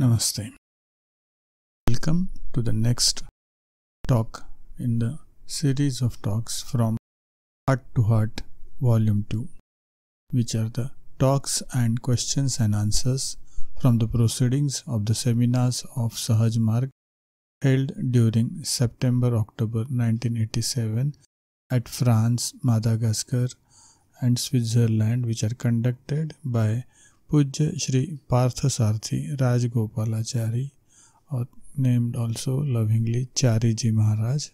Namaste. Welcome to the next talk in the series of talks from Heart to Heart Volume 2, which are the talks and questions and answers from the proceedings of the seminars of Sahaj Marg held during September October 1987 at France, Madagascar, and Switzerland, which are conducted by Pujya Partha Parthasarthi Rajgopalachari or named also lovingly Chariji Maharaj.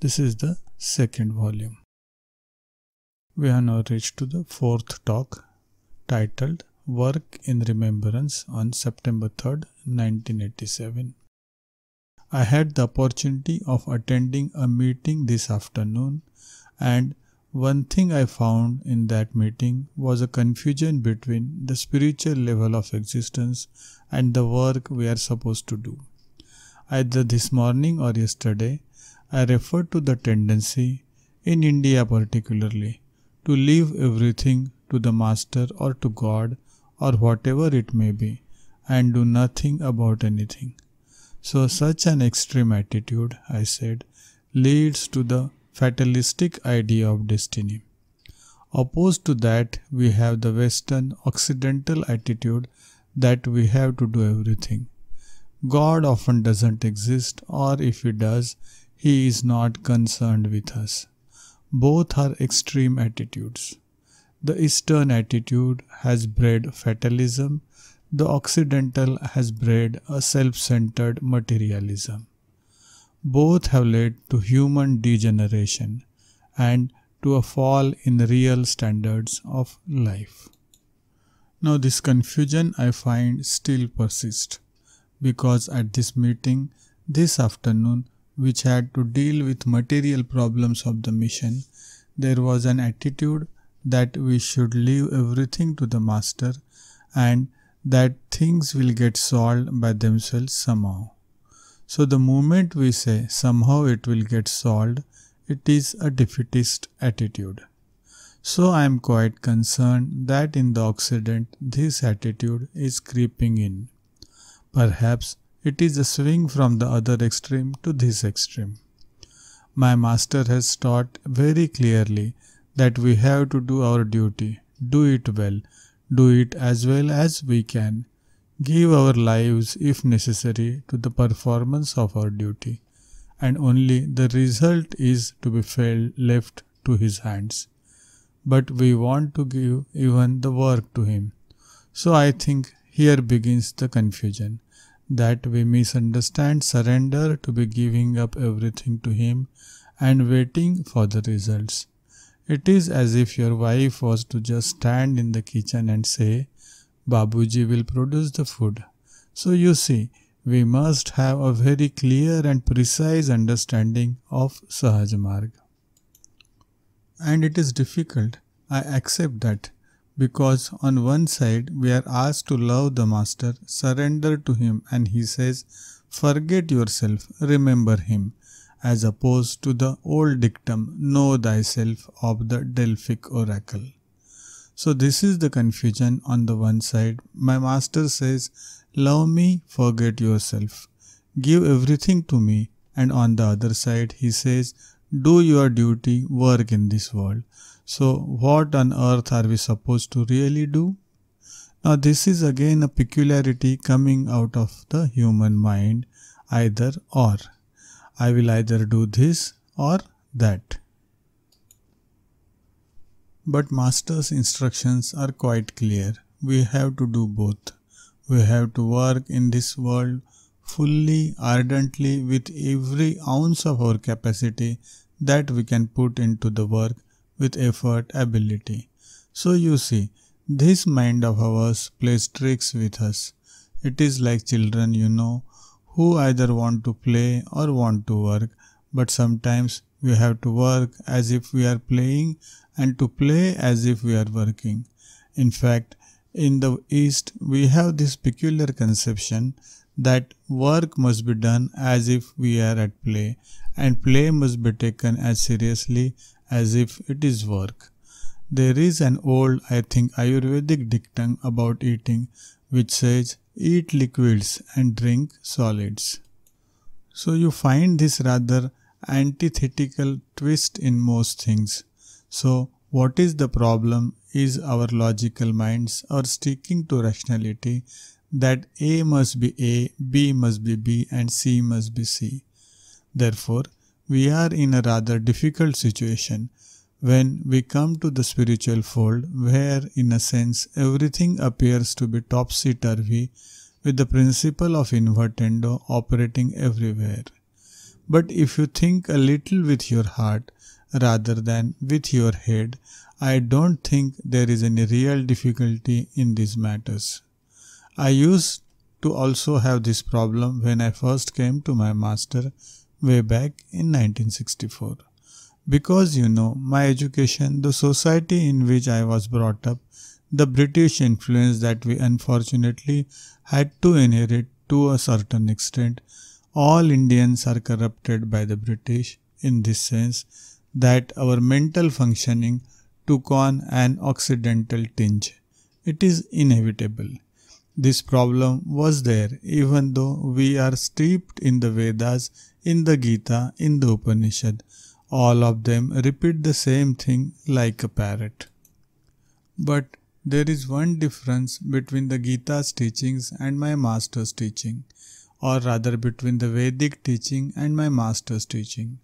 This is the second volume. We have now reached to the fourth talk titled Work in Remembrance on September 3rd, 1987. I had the opportunity of attending a meeting this afternoon and one thing I found in that meeting was a confusion between the spiritual level of existence and the work we are supposed to do. Either this morning or yesterday, I referred to the tendency, in India particularly, to leave everything to the Master or to God or whatever it may be and do nothing about anything. So, such an extreme attitude, I said, leads to the fatalistic idea of destiny. Opposed to that, we have the Western Occidental attitude that we have to do everything. God often doesn't exist, or if he does, he is not concerned with us. Both are extreme attitudes. The Eastern attitude has bred fatalism, the Occidental has bred a self centered materialism. Both have led to human degeneration and to a fall in real standards of life. Now, this confusion I find still persists because at this meeting this afternoon, which had to deal with material problems of the mission, there was an attitude that we should leave everything to the Master and that things will get solved by themselves somehow. So the moment we say somehow it will get solved, it is a defeatist attitude. So I am quite concerned that in the Occident this attitude is creeping in. Perhaps it is a swing from the other extreme to this extreme. My master has taught very clearly that we have to do our duty, do it well, do it as well as we can, give our lives, if necessary, to the performance of our duty, and only the result is to be failed, left to his hands. But we want to give even the work to him. So I think here begins the confusion that we misunderstand surrender to be giving up everything to him and waiting for the results. It is as if your wife was to just stand in the kitchen and say, Babuji will produce the food. So you see, we must have a very clear and precise understanding of Sahaj Marg. And it is difficult, I accept that, because on one side we are asked to love the Master, surrender to him, and he says, Forget yourself, remember him, as opposed to the old dictum, Know thyself of the Delphic oracle. So this is the confusion on the one side. My master says, love me, forget yourself. Give everything to me. And on the other side, he says, do your duty, work in this world. So what on earth are we supposed to really do? Now this is again a peculiarity coming out of the human mind, either or. I will either do this or that. But master's instructions are quite clear. We have to do both. We have to work in this world fully, ardently, with every ounce of our capacity that we can put into the work with effort, ability. So you see, this mind of ours plays tricks with us. It is like children, you know, who either want to play or want to work, but sometimes we have to work as if we are playing and to play as if we are working. In fact, in the East, we have this peculiar conception that work must be done as if we are at play, and play must be taken as seriously as if it is work. There is an old, I think, Ayurvedic dictum about eating which says, eat liquids and drink solids. So you find this rather antithetical twist in most things. So, what is the problem is our logical minds are sticking to rationality that A must be A, B must be B, and C must be C. Therefore, we are in a rather difficult situation when we come to the spiritual fold, where in a sense everything appears to be topsy turvy with the principle of invertendo operating everywhere. But if you think a little with your heart, rather than with your head. I don't think there is any real difficulty in these matters. I used to also have this problem when I first came to my master way back in 1964. Because you know, my education, the society in which I was brought up, the British influence that we unfortunately had to inherit to a certain extent, all Indians are corrupted by the British in this sense that our mental functioning took on an occidental tinge. It is inevitable. This problem was there even though we are steeped in the Vedas, in the Gita, in the Upanishad. All of them repeat the same thing like a parrot. But there is one difference between the Gita's teachings and my master's teaching, or rather between the Vedic teaching and my master's teaching.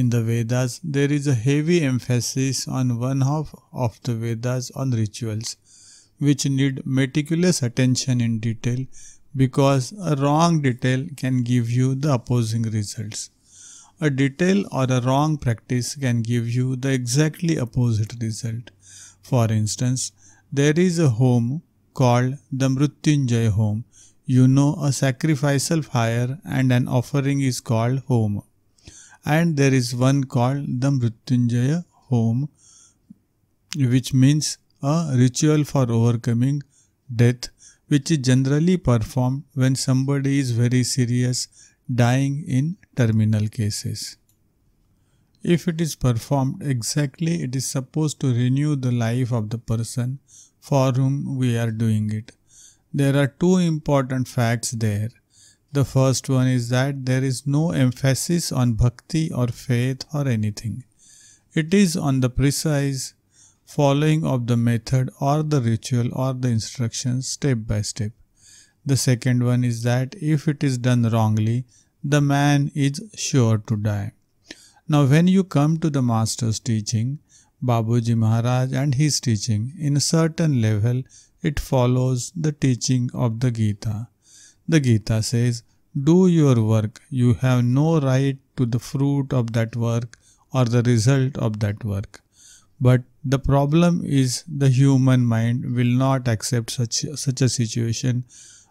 In the Vedas, there is a heavy emphasis on one half of the Vedas on rituals, which need meticulous attention in detail because a wrong detail can give you the opposing results. A detail or a wrong practice can give you the exactly opposite result. For instance, there is a home called the Mrityunjay home. You know a sacrificial fire and an offering is called home and there is one called the Mrityunjaya home which means a ritual for overcoming death which is generally performed when somebody is very serious dying in terminal cases. If it is performed exactly, it is supposed to renew the life of the person for whom we are doing it. There are two important facts there. The first one is that there is no emphasis on bhakti or faith or anything. It is on the precise following of the method or the ritual or the instructions step by step. The second one is that if it is done wrongly, the man is sure to die. Now, when you come to the master's teaching, Babuji Maharaj and his teaching, in a certain level, it follows the teaching of the Gita. The Gita says, Do your work. You have no right to the fruit of that work or the result of that work. But the problem is the human mind will not accept such, such a situation.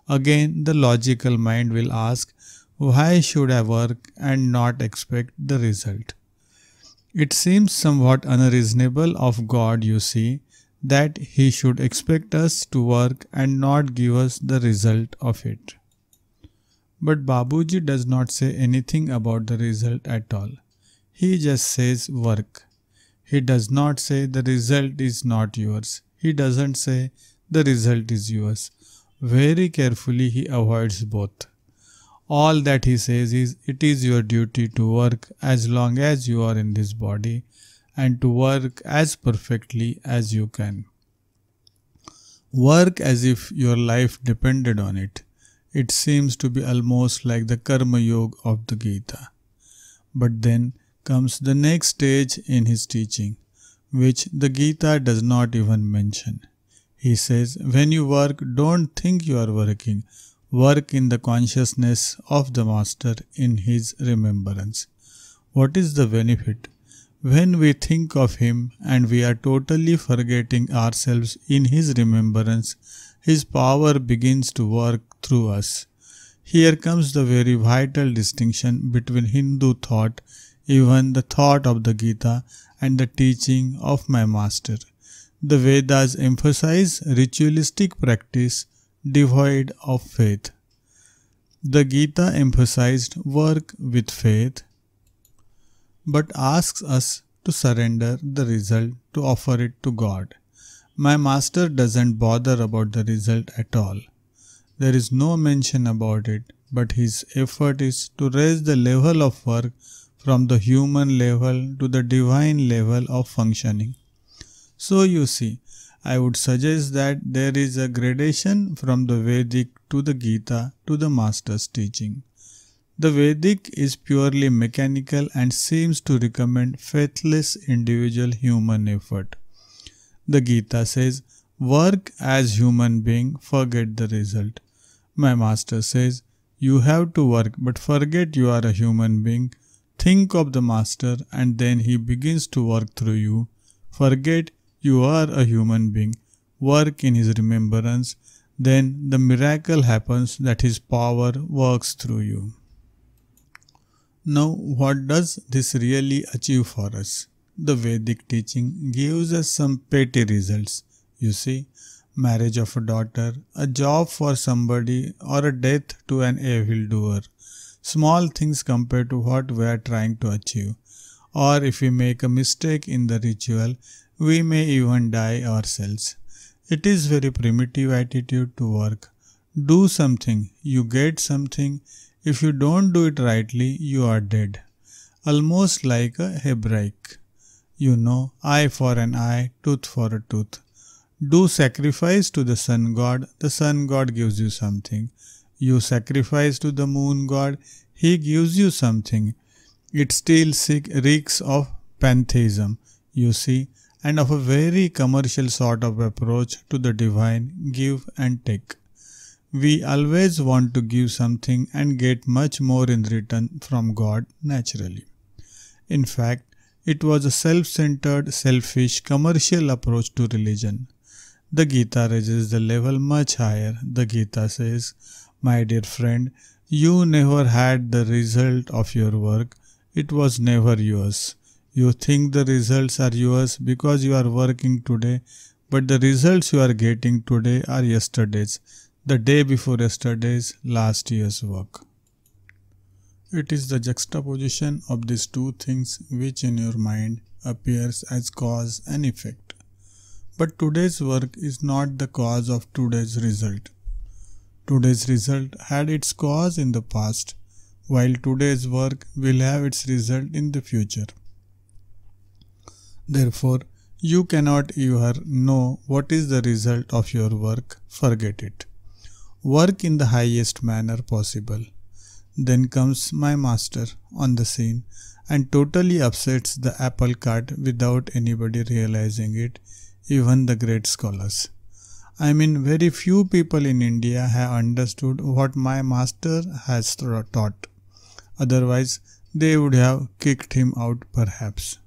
Again, the logical mind will ask, why should I work and not expect the result? It seems somewhat unreasonable of God, you see, that He should expect us to work and not give us the result of it. But Babuji does not say anything about the result at all. He just says work. He does not say the result is not yours. He doesn't say the result is yours. Very carefully he avoids both. All that he says is it is your duty to work as long as you are in this body and to work as perfectly as you can. Work as if your life depended on it. It seems to be almost like the Karma Yoga of the Gita. But then comes the next stage in his teaching, which the Gita does not even mention. He says, When you work, don't think you are working. Work in the consciousness of the Master in his remembrance. What is the benefit? When we think of him and we are totally forgetting ourselves in his remembrance, his power begins to work through us. Here comes the very vital distinction between Hindu thought, even the thought of the Gita, and the teaching of my master. The Vedas emphasize ritualistic practice devoid of faith. The Gita emphasized work with faith but asks us to surrender the result to offer it to God. My master doesn't bother about the result at all. There is no mention about it, but his effort is to raise the level of work from the human level to the divine level of functioning. So you see, I would suggest that there is a gradation from the Vedic to the Gita to the master's teaching. The Vedic is purely mechanical and seems to recommend faithless individual human effort. The Gita says, work as human being, forget the result. My master says, you have to work but forget you are a human being. Think of the master and then he begins to work through you. Forget you are a human being. Work in his remembrance. Then the miracle happens that his power works through you. Now, what does this really achieve for us? the Vedic teaching gives us some petty results. You see, marriage of a daughter, a job for somebody, or a death to an evil doer. Small things compared to what we are trying to achieve. Or if we make a mistake in the ritual, we may even die ourselves. It is very primitive attitude to work. Do something, you get something. If you don't do it rightly, you are dead. Almost like a Hebraic. You know, eye for an eye, tooth for a tooth. Do sacrifice to the sun god, the sun god gives you something. You sacrifice to the moon god, he gives you something. It still reeks of pantheism, you see, and of a very commercial sort of approach to the divine, give and take. We always want to give something and get much more in return from God naturally. In fact, it was a self centered, selfish, commercial approach to religion. The Gita raises the level much higher. The Gita says, My dear friend, you never had the result of your work, it was never yours. You think the results are yours because you are working today, but the results you are getting today are yesterday's, the day before yesterday's, last year's work. It is the juxtaposition of these two things which in your mind appears as cause and effect. But today's work is not the cause of today's result. Today's result had its cause in the past, while today's work will have its result in the future. Therefore, you cannot ever know what is the result of your work, forget it. Work in the highest manner possible. Then comes my master on the scene and totally upsets the apple cart without anybody realizing it, even the great scholars. I mean, very few people in India have understood what my master has taught. Otherwise, they would have kicked him out perhaps.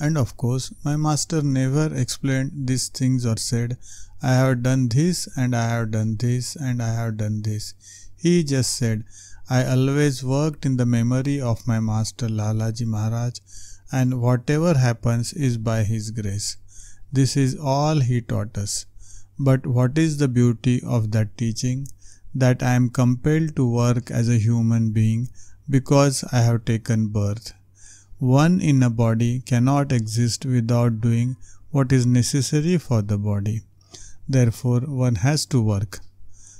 And of course, my master never explained these things or said, I have done this and I have done this and I have done this. He just said, I always worked in the memory of my master Lalaji Maharaj and whatever happens is by his grace. This is all he taught us. But what is the beauty of that teaching? That I am compelled to work as a human being because I have taken birth. One in a body cannot exist without doing what is necessary for the body. Therefore, one has to work.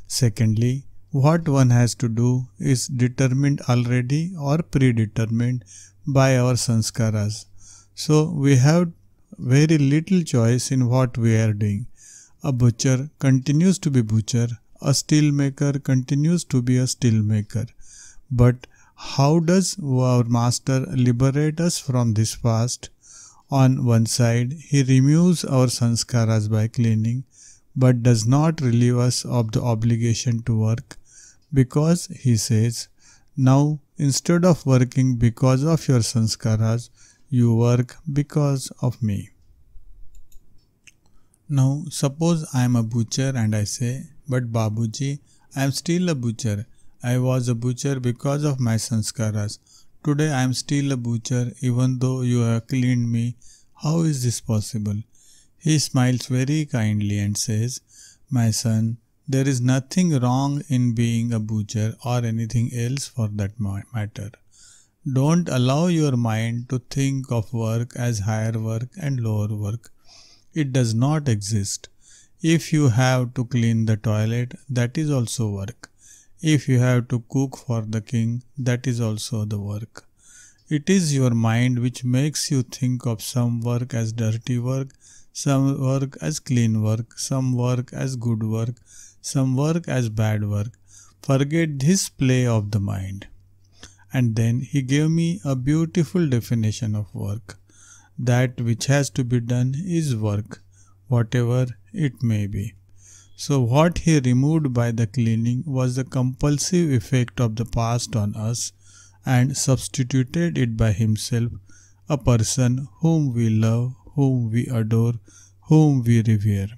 Secondly, what one has to do is determined already or predetermined by our sanskaras. So we have very little choice in what we are doing. A butcher continues to be butcher, a steel maker continues to be a steel maker. But how does our master liberate us from this past? On one side, he removes our sanskaras by cleaning but does not relieve us of the obligation to work because he says, Now instead of working because of your sanskaras, you work because of me. Now suppose I am a butcher and I say, But Babuji, I am still a butcher. I was a butcher because of my sanskaras. Today I am still a butcher even though you have cleaned me. How is this possible? He smiles very kindly and says, My son, there is nothing wrong in being a butcher or anything else for that matter. Don't allow your mind to think of work as higher work and lower work. It does not exist. If you have to clean the toilet, that is also work. If you have to cook for the king, that is also the work. It is your mind which makes you think of some work as dirty work, some work as clean work, some work as good work, some work as bad work. Forget this play of the mind. And then he gave me a beautiful definition of work. That which has to be done is work, whatever it may be. So, what he removed by the cleaning was the compulsive effect of the past on us and substituted it by himself, a person whom we love, whom we adore, whom we revere.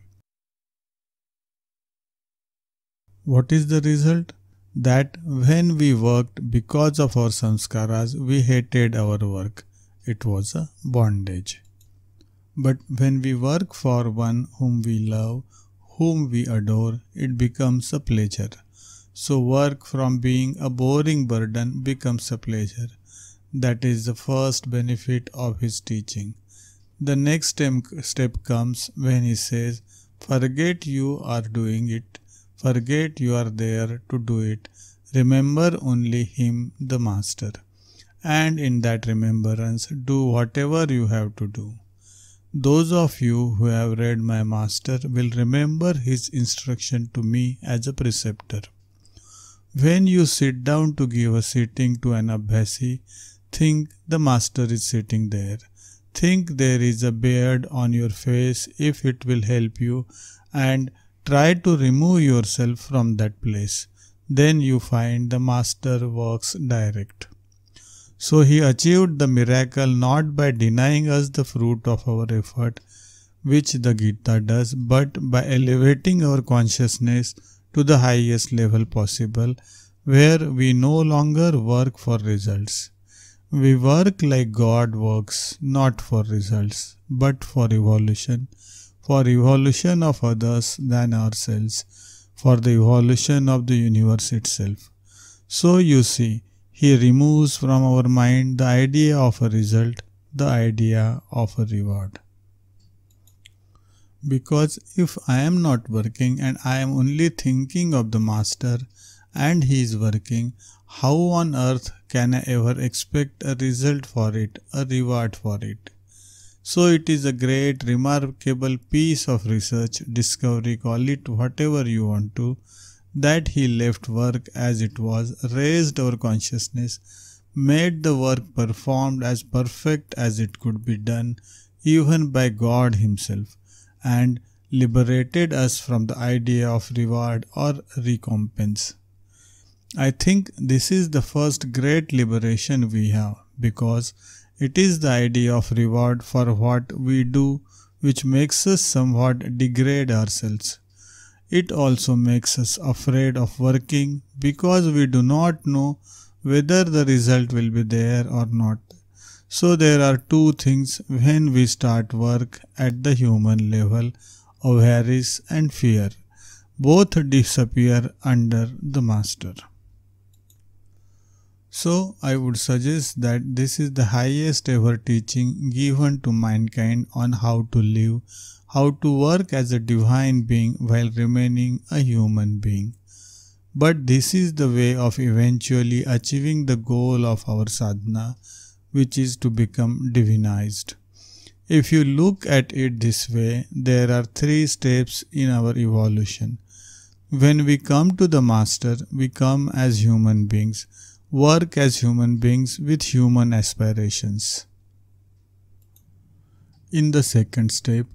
What is the result? That when we worked because of our samskaras, we hated our work. It was a bondage. But when we work for one whom we love, whom we adore, it becomes a pleasure. So work from being a boring burden becomes a pleasure. That is the first benefit of his teaching. The next step comes when he says, Forget you are doing it, forget you are there to do it, remember only him, the Master, and in that remembrance do whatever you have to do. Those of you who have read my Master will remember his instruction to me as a preceptor. When you sit down to give a sitting to an abhasi, think the Master is sitting there think there is a beard on your face if it will help you and try to remove yourself from that place. Then you find the master works direct. So he achieved the miracle not by denying us the fruit of our effort, which the Gita does, but by elevating our consciousness to the highest level possible, where we no longer work for results. We work like God works, not for results, but for evolution, for evolution of others than ourselves, for the evolution of the universe itself. So you see, he removes from our mind the idea of a result, the idea of a reward. Because if I am not working and I am only thinking of the master and he is working, how on earth can I ever expect a result for it, a reward for it? So it is a great, remarkable piece of research, discovery, call it whatever you want to, that he left work as it was, raised our consciousness, made the work performed as perfect as it could be done, even by God Himself, and liberated us from the idea of reward or recompense. I think this is the first great liberation we have because it is the idea of reward for what we do which makes us somewhat degrade ourselves. It also makes us afraid of working because we do not know whether the result will be there or not. So there are two things when we start work at the human level, avarice and fear. Both disappear under the master. So I would suggest that this is the highest ever teaching given to mankind on how to live, how to work as a divine being while remaining a human being. But this is the way of eventually achieving the goal of our sadhana, which is to become divinized. If you look at it this way, there are three steps in our evolution. When we come to the Master, we come as human beings work as human beings with human aspirations. In the second step,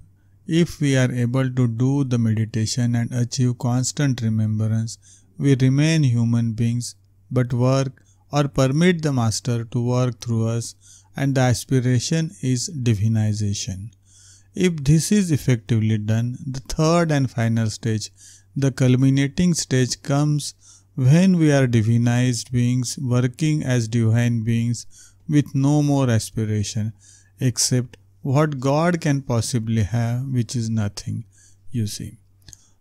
if we are able to do the meditation and achieve constant remembrance, we remain human beings but work or permit the Master to work through us, and the aspiration is divinization. If this is effectively done, the third and final stage, the culminating stage comes when we are divinized beings working as divine beings with no more aspiration except what God can possibly have, which is nothing, you see.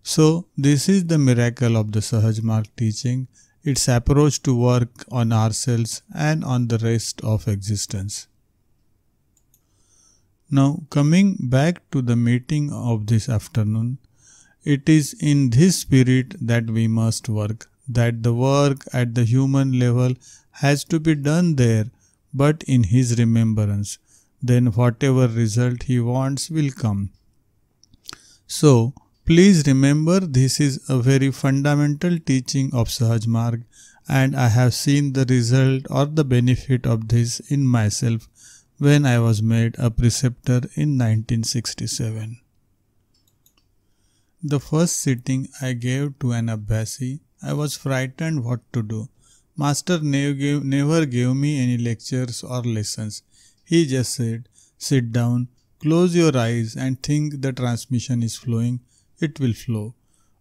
So, this is the miracle of the Sahaj Mark teaching, its approach to work on ourselves and on the rest of existence. Now, coming back to the meeting of this afternoon, it is in this spirit that we must work that the work at the human level has to be done there, but in his remembrance. Then whatever result he wants will come. So, please remember this is a very fundamental teaching of Sahaj Marg and I have seen the result or the benefit of this in myself when I was made a preceptor in 1967. The first sitting I gave to an Abhyasi I was frightened what to do. Master never gave me any lectures or lessons. He just said, sit down, close your eyes and think the transmission is flowing. It will flow.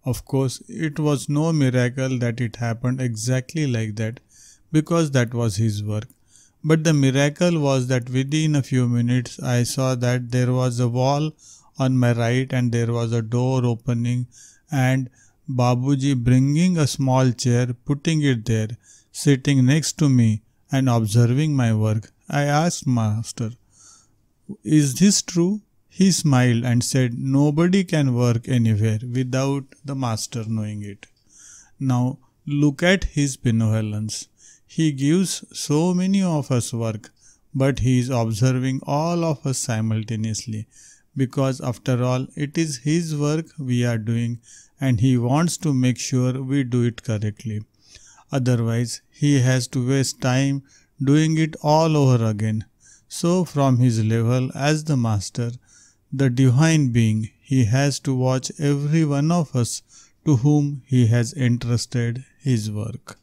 Of course, it was no miracle that it happened exactly like that because that was his work. But the miracle was that within a few minutes I saw that there was a wall on my right and there was a door opening and Babuji bringing a small chair, putting it there, sitting next to me and observing my work. I asked master, is this true? He smiled and said, nobody can work anywhere without the master knowing it. Now look at his benevolence. He gives so many of us work, but he is observing all of us simultaneously because after all it is his work we are doing and he wants to make sure we do it correctly. Otherwise, he has to waste time doing it all over again. So, from his level as the Master, the Divine Being, he has to watch every one of us to whom he has entrusted his work.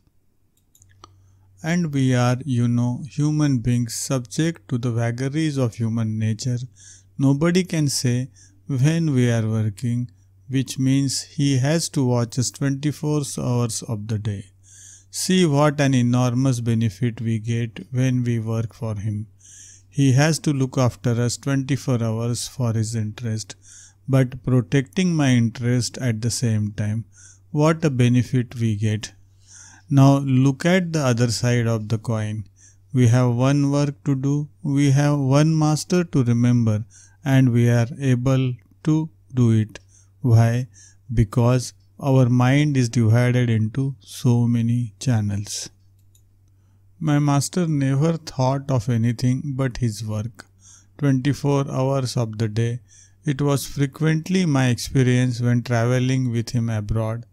And we are, you know, human beings subject to the vagaries of human nature. Nobody can say when we are working which means he has to watch us 24 hours of the day. See what an enormous benefit we get when we work for him. He has to look after us 24 hours for his interest, but protecting my interest at the same time. What a benefit we get. Now look at the other side of the coin. We have one work to do, we have one master to remember, and we are able to do it. Why? Because our mind is divided into so many channels. My master never thought of anything but his work. 24 hours of the day. It was frequently my experience when traveling with him abroad.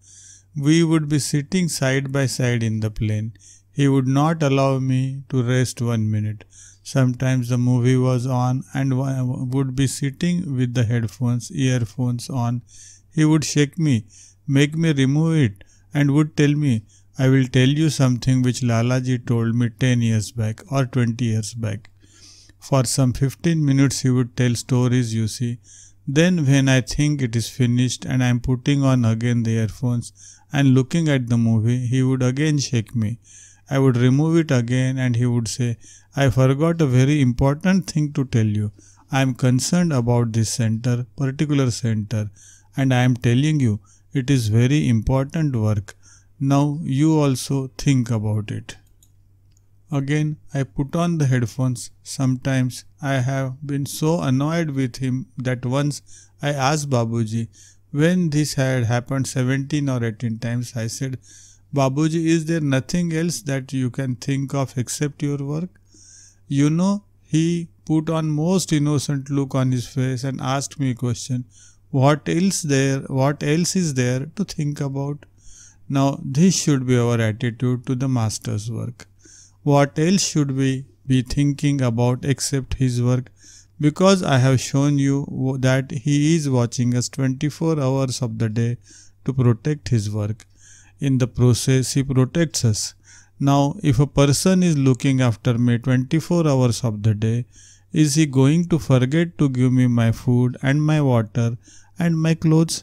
We would be sitting side by side in the plane. He would not allow me to rest one minute sometimes the movie was on and would be sitting with the headphones earphones on he would shake me make me remove it and would tell me i will tell you something which lalaji told me 10 years back or 20 years back for some 15 minutes he would tell stories you see then when i think it is finished and i am putting on again the earphones and looking at the movie he would again shake me I would remove it again and he would say, I forgot a very important thing to tell you. I am concerned about this center, particular center, and I am telling you it is very important work. Now you also think about it. Again, I put on the headphones. Sometimes I have been so annoyed with him that once I asked Babuji, when this had happened 17 or 18 times, I said, Babuji, is there nothing else that you can think of except your work? You know, he put on most innocent look on his face and asked me a question. What else there? What else is there to think about? Now this should be our attitude to the master's work. What else should we be thinking about except his work? Because I have shown you that he is watching us 24 hours of the day to protect his work. In the process, he protects us. Now, if a person is looking after me 24 hours of the day, is he going to forget to give me my food and my water and my clothes?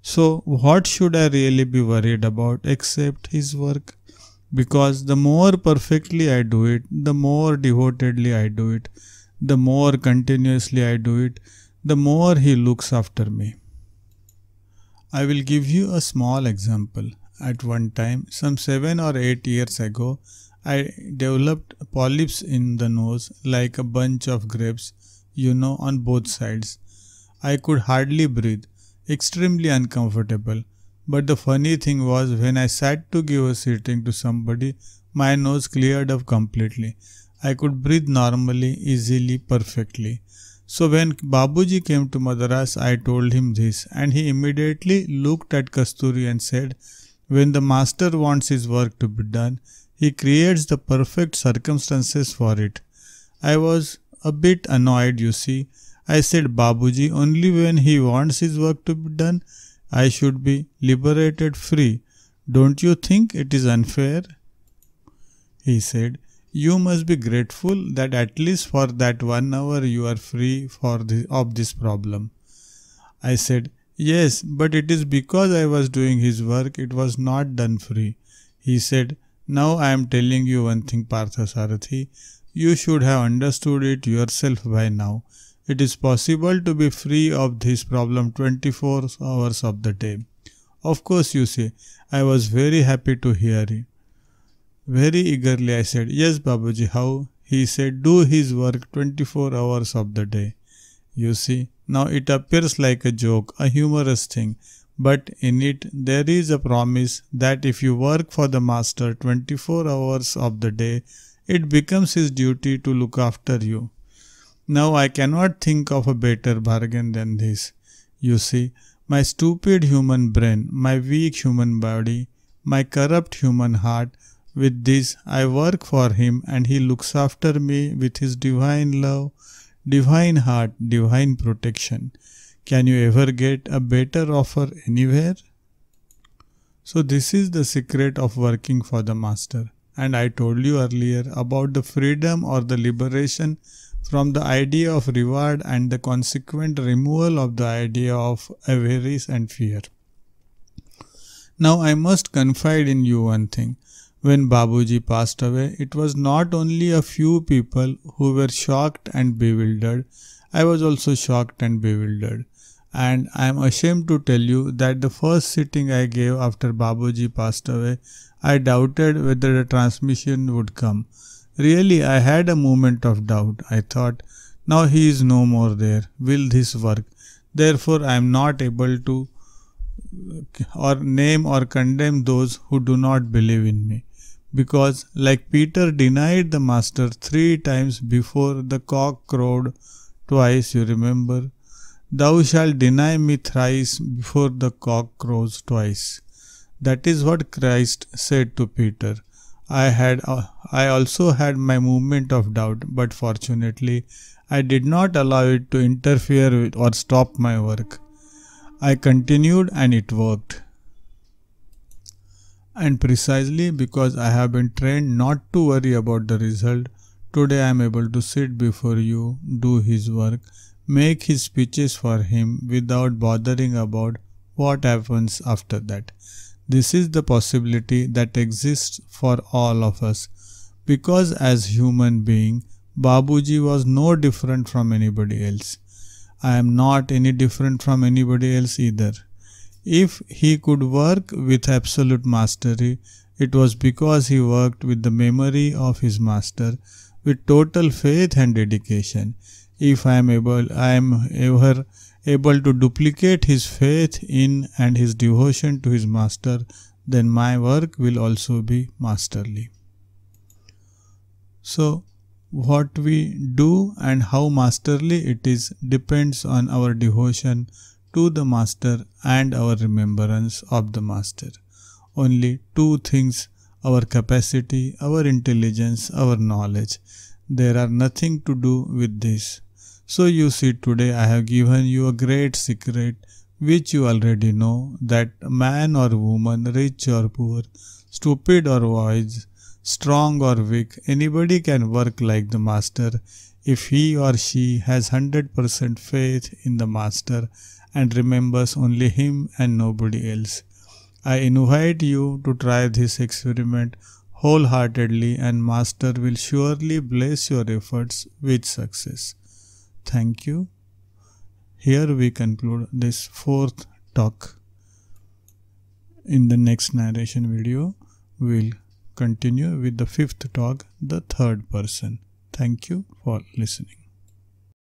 So, what should I really be worried about except his work? Because the more perfectly I do it, the more devotedly I do it, the more continuously I do it, the more he looks after me. I will give you a small example at one time. Some 7 or 8 years ago, I developed polyps in the nose like a bunch of grapes, you know, on both sides. I could hardly breathe, extremely uncomfortable. But the funny thing was, when I sat to give a sitting to somebody, my nose cleared up completely. I could breathe normally, easily, perfectly. So when Babuji came to Madras, I told him this, and he immediately looked at Kasturi and said, when the master wants his work to be done, he creates the perfect circumstances for it. I was a bit annoyed, you see. I said, Babuji, only when he wants his work to be done, I should be liberated free. Don't you think it is unfair? He said, You must be grateful that at least for that one hour you are free for the, of this problem. I said, Yes, but it is because I was doing his work, it was not done free. He said, Now I am telling you one thing, Parthasarathi. You should have understood it yourself by now. It is possible to be free of this problem 24 hours of the day. Of course, you say, I was very happy to hear it. Very eagerly I said, Yes, Babaji. how? He said, Do his work 24 hours of the day. You see, now it appears like a joke, a humorous thing, but in it there is a promise that if you work for the master 24 hours of the day, it becomes his duty to look after you. Now I cannot think of a better bargain than this. You see, my stupid human brain, my weak human body, my corrupt human heart, with this I work for him and he looks after me with his divine love divine heart, divine protection. Can you ever get a better offer anywhere? So this is the secret of working for the master. And I told you earlier about the freedom or the liberation from the idea of reward and the consequent removal of the idea of avarice and fear. Now I must confide in you one thing. When Babuji passed away, it was not only a few people who were shocked and bewildered, I was also shocked and bewildered. And I am ashamed to tell you that the first sitting I gave after Babuji passed away, I doubted whether the transmission would come. Really, I had a moment of doubt. I thought, now he is no more there. Will this work? Therefore, I am not able to or name or condemn those who do not believe in me because like Peter denied the master three times before the cock crowed twice, you remember, thou shalt deny me thrice before the cock crows twice. That is what Christ said to Peter. I had uh, I also had my moment of doubt, but fortunately I did not allow it to interfere with or stop my work. I continued and it worked and precisely because I have been trained not to worry about the result, today I am able to sit before you, do his work, make his speeches for him without bothering about what happens after that. This is the possibility that exists for all of us. Because as human being, Babuji was no different from anybody else. I am not any different from anybody else either. If he could work with absolute mastery, it was because he worked with the memory of his master with total faith and dedication. If I am able, I am ever able to duplicate his faith in and his devotion to his master, then my work will also be masterly. So, what we do and how masterly it is depends on our devotion to the Master and our remembrance of the Master. Only two things our capacity, our intelligence, our knowledge. There are nothing to do with this. So you see today I have given you a great secret which you already know that man or woman, rich or poor, stupid or wise, strong or weak, anybody can work like the master if he or she has 100% faith in the master and remembers only him and nobody else. I invite you to try this experiment wholeheartedly and master will surely bless your efforts with success. Thank you. Here we conclude this fourth talk. In the next narration video, we'll continue with the fifth talk, the third person. Thank you for listening.